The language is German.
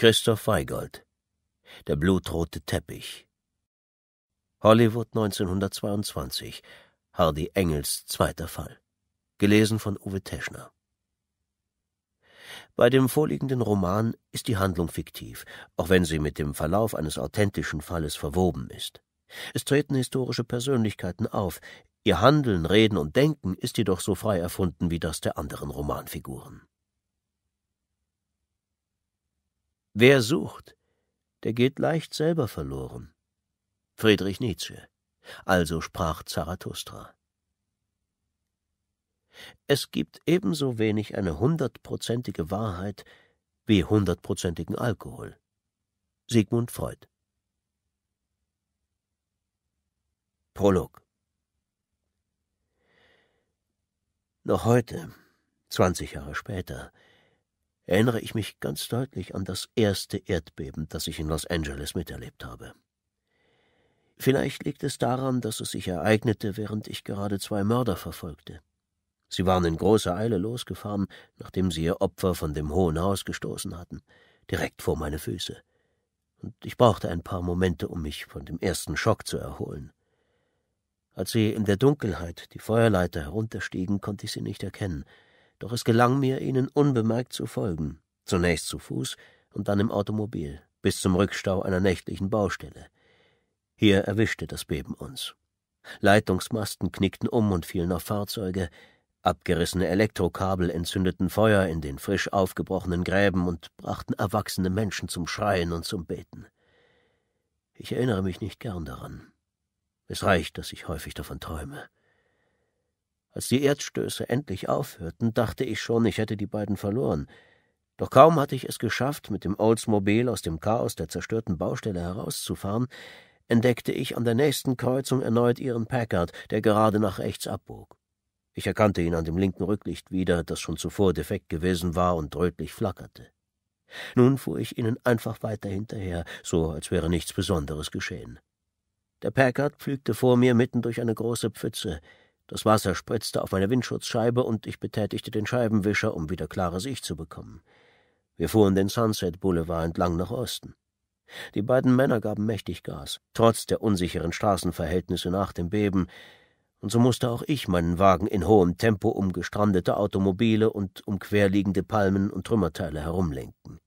Christoph Weigold Der blutrote Teppich Hollywood 1922 Hardy Engels zweiter Fall Gelesen von Uwe Teschner Bei dem vorliegenden Roman ist die Handlung fiktiv, auch wenn sie mit dem Verlauf eines authentischen Falles verwoben ist. Es treten historische Persönlichkeiten auf, ihr Handeln, Reden und Denken ist jedoch so frei erfunden wie das der anderen Romanfiguren. Wer sucht, der geht leicht selber verloren. Friedrich Nietzsche. Also sprach Zarathustra. Es gibt ebenso wenig eine hundertprozentige Wahrheit wie hundertprozentigen Alkohol. Sigmund Freud. Prolog. Noch heute, zwanzig Jahre später, erinnere ich mich ganz deutlich an das erste Erdbeben, das ich in Los Angeles miterlebt habe. Vielleicht liegt es daran, dass es sich ereignete, während ich gerade zwei Mörder verfolgte. Sie waren in großer Eile losgefahren, nachdem sie ihr Opfer von dem hohen Haus gestoßen hatten, direkt vor meine Füße. Und ich brauchte ein paar Momente, um mich von dem ersten Schock zu erholen. Als sie in der Dunkelheit die Feuerleiter herunterstiegen, konnte ich sie nicht erkennen doch es gelang mir, ihnen unbemerkt zu folgen, zunächst zu Fuß und dann im Automobil, bis zum Rückstau einer nächtlichen Baustelle. Hier erwischte das Beben uns. Leitungsmasten knickten um und fielen auf Fahrzeuge, abgerissene Elektrokabel entzündeten Feuer in den frisch aufgebrochenen Gräben und brachten erwachsene Menschen zum Schreien und zum Beten. Ich erinnere mich nicht gern daran. Es reicht, dass ich häufig davon träume. Als die Erdstöße endlich aufhörten, dachte ich schon, ich hätte die beiden verloren. Doch kaum hatte ich es geschafft, mit dem Oldsmobile aus dem Chaos der zerstörten Baustelle herauszufahren, entdeckte ich an der nächsten Kreuzung erneut ihren Packard, der gerade nach rechts abbog. Ich erkannte ihn an dem linken Rücklicht wieder, das schon zuvor defekt gewesen war und rötlich flackerte. Nun fuhr ich ihnen einfach weiter hinterher, so als wäre nichts Besonderes geschehen. Der Packard pflügte vor mir mitten durch eine große Pfütze. Das Wasser spritzte auf meine Windschutzscheibe und ich betätigte den Scheibenwischer, um wieder klare Sicht zu bekommen. Wir fuhren den Sunset Boulevard entlang nach Osten. Die beiden Männer gaben mächtig Gas, trotz der unsicheren Straßenverhältnisse nach dem Beben, und so musste auch ich meinen Wagen in hohem Tempo um gestrandete Automobile und um querliegende Palmen und Trümmerteile herumlenken.